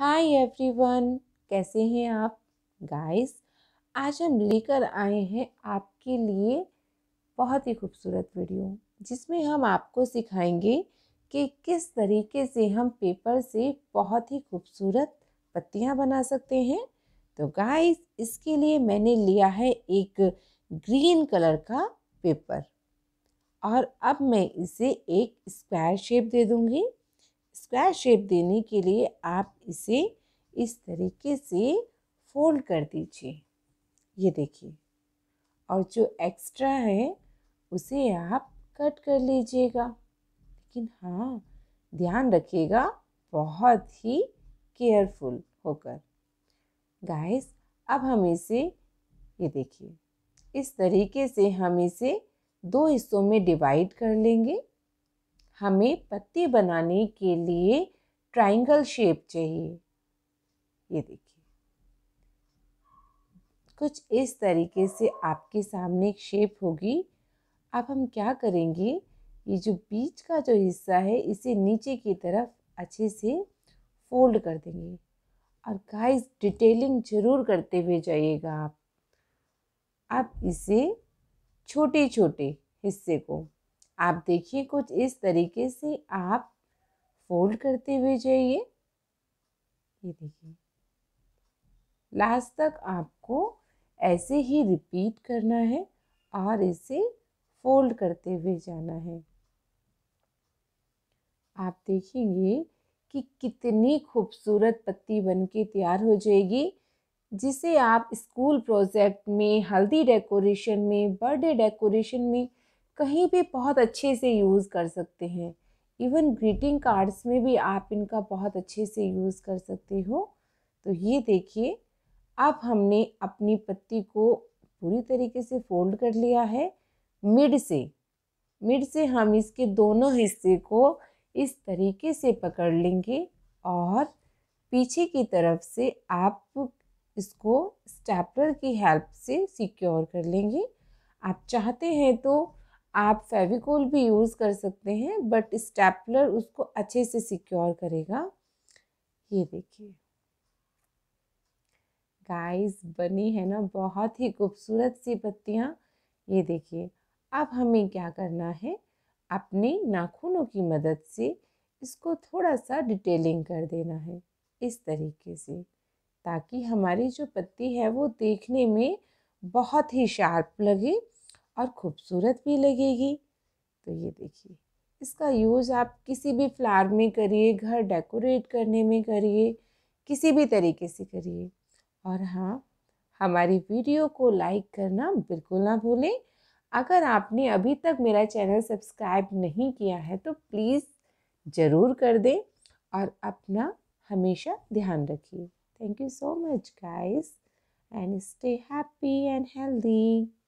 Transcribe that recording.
hi everyone कैसे हैं आप गाइस आज हम लेकर आए हैं आपके लिए बहुत ही खूबसूरत वीडियो जिसमें हम आपको सिखाएंगे कि किस तरीके से हम पेपर से बहुत ही खूबसूरत पत्तियां बना सकते हैं तो गाइस इसके लिए मैंने लिया है एक ग्रीन कलर का पेपर और अब मैं इसे एक स्क्वायर शेप दे दूंगी स्क्वायर शेप देने के लिए आप इसे इस तरीके से फोल्ड कर दीजिए ये देखिए और जो एक्स्ट्रा है उसे आप कट कर लीजिएगा लेकिन हाँ ध्यान रखिएगा बहुत ही केयरफुल होकर गाइस अब हम इसे ये देखिए इस तरीके से हम इसे दो हिस्सों में डिवाइड कर लेंगे हमें पत्ती बनाने के लिए ट्राइंगल शेप चाहिए ये देखिए कुछ इस तरीके से आपके सामने एक शेप होगी अब हम क्या करेंगे ये जो बीच का जो हिस्सा है इसे नीचे की तरफ अच्छे से फोल्ड कर देंगे और गाइस डिटेलिंग जरूर करते हुए जाइएगा आप आप इसे छोटे छोटे हिस्से को आप देखिए कुछ इस तरीके से आप फोल्ड करते हुए जाइए ये देखिए लास्ट तक आपको ऐसे ही रिपीट करना है और इसे फोल्ड करते हुए जाना है आप देखेंगे कि कितनी खूबसूरत पत्ती बनके तैयार हो जाएगी जिसे आप स्कूल प्रोजेक्ट में हल्दी डेकोरेशन में बर्थडे डेकोरेशन में कहीं भी बहुत अच्छे से यूज़ कर सकते हैं इवन ग्रीटिंग कार्ड्स में भी आप इनका बहुत अच्छे से यूज़ कर सकते हो तो ये देखिए अब हमने अपनी पत्ती को पूरी तरीके से फोल्ड कर लिया है मिड से मिड से हम इसके दोनों हिस्से को इस तरीके से पकड़ लेंगे और पीछे की तरफ से आप इसको स्टैपलर की हेल्प से सिक्योर कर लेंगे आप चाहते हैं तो आप फेविकोल भी यूज़ कर सकते हैं बट स्टेपलर उसको अच्छे से सिक्योर करेगा ये देखिए गाइस बनी है ना बहुत ही खूबसूरत सी पत्तियाँ ये देखिए अब हमें क्या करना है अपने नाखूनों की मदद से इसको थोड़ा सा डिटेलिंग कर देना है इस तरीके से ताकि हमारी जो पत्ती है वो देखने में बहुत ही शार्प लगे और ख़ूबसूरत भी लगेगी तो ये देखिए इसका यूज़ आप किसी भी फ्लावर में करिए घर डेकोरेट करने में करिए किसी भी तरीके से करिए और हाँ हमारी वीडियो को लाइक करना बिल्कुल ना भूलें अगर आपने अभी तक मेरा चैनल सब्सक्राइब नहीं किया है तो प्लीज़ ज़रूर कर दें और अपना हमेशा ध्यान रखिए thank you so much guys and stay happy and healthy